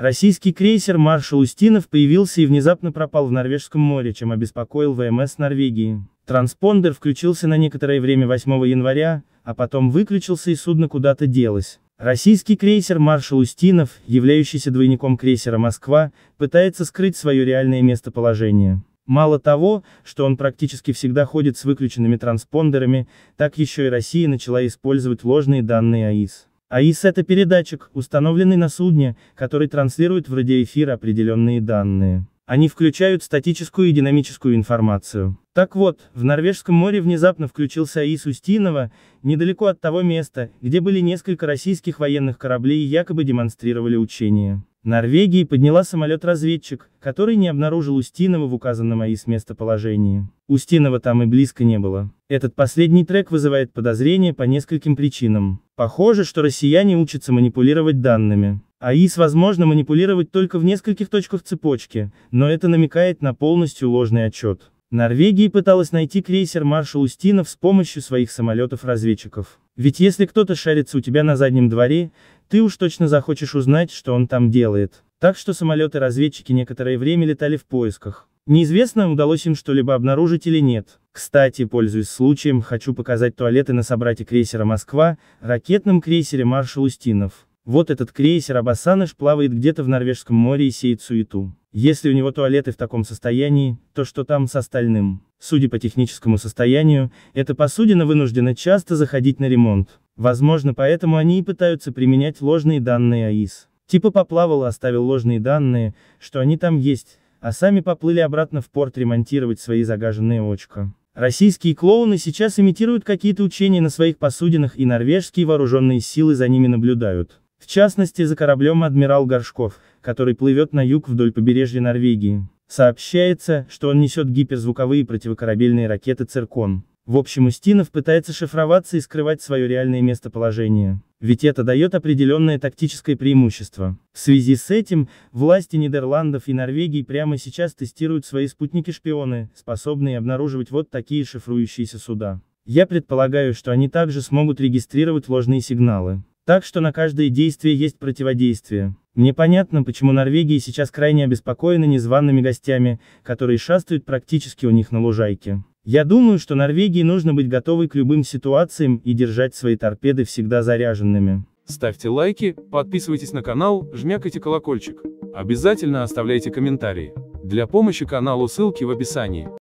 Российский крейсер «Маршал Устинов» появился и внезапно пропал в Норвежском море, чем обеспокоил ВМС Норвегии. Транспондер включился на некоторое время 8 января, а потом выключился и судно куда-то делось. Российский крейсер «Маршал Устинов», являющийся двойником крейсера «Москва», пытается скрыть свое реальное местоположение. Мало того, что он практически всегда ходит с выключенными транспондерами, так еще и Россия начала использовать ложные данные АИС. АИС – это передатчик, установленный на судне, который транслирует в радиоэфир определенные данные. Они включают статическую и динамическую информацию. Так вот, в Норвежском море внезапно включился АИС Устинова, недалеко от того места, где были несколько российских военных кораблей и якобы демонстрировали учения. Норвегии подняла самолет-разведчик, который не обнаружил Устинова в указанном АИС местоположении. Устинова там и близко не было. Этот последний трек вызывает подозрения по нескольким причинам. Похоже, что россияне учатся манипулировать данными. АИС возможно манипулировать только в нескольких точках цепочки, но это намекает на полностью ложный отчет. Норвегия пыталась найти крейсер «Маршал Устинов» с помощью своих самолетов-разведчиков. Ведь если кто-то шарится у тебя на заднем дворе, ты уж точно захочешь узнать, что он там делает. Так что самолеты-разведчики некоторое время летали в поисках. Неизвестно, удалось им что-либо обнаружить или нет. Кстати, пользуясь случаем, хочу показать туалеты на собрате крейсера «Москва», ракетном крейсере «Маршал Устинов». Вот этот крейсер Абасаныш плавает где-то в Норвежском море и сеет суету. Если у него туалеты в таком состоянии, то что там с остальным? Судя по техническому состоянию, эта посудина вынуждена часто заходить на ремонт. Возможно поэтому они и пытаются применять ложные данные АИС. Типа поплавал и оставил ложные данные, что они там есть, а сами поплыли обратно в порт ремонтировать свои загаженные очка. Российские клоуны сейчас имитируют какие-то учения на своих посудинах и норвежские вооруженные силы за ними наблюдают. В частности за кораблем «Адмирал Горшков», который плывет на юг вдоль побережья Норвегии. Сообщается, что он несет гиперзвуковые противокорабельные ракеты «Циркон». В общем, Устинов пытается шифроваться и скрывать свое реальное местоположение. Ведь это дает определенное тактическое преимущество. В связи с этим, власти Нидерландов и Норвегии прямо сейчас тестируют свои спутники-шпионы, способные обнаруживать вот такие шифрующиеся суда. Я предполагаю, что они также смогут регистрировать ложные сигналы. Так что на каждое действие есть противодействие. Мне понятно, почему Норвегия сейчас крайне обеспокоена незваными гостями, которые шастают практически у них на лужайке. Я думаю, что Норвегии нужно быть готовой к любым ситуациям и держать свои торпеды всегда заряженными. Ставьте лайки, подписывайтесь на канал, жмякайте колокольчик. Обязательно оставляйте комментарии. Для помощи каналу ссылки в описании.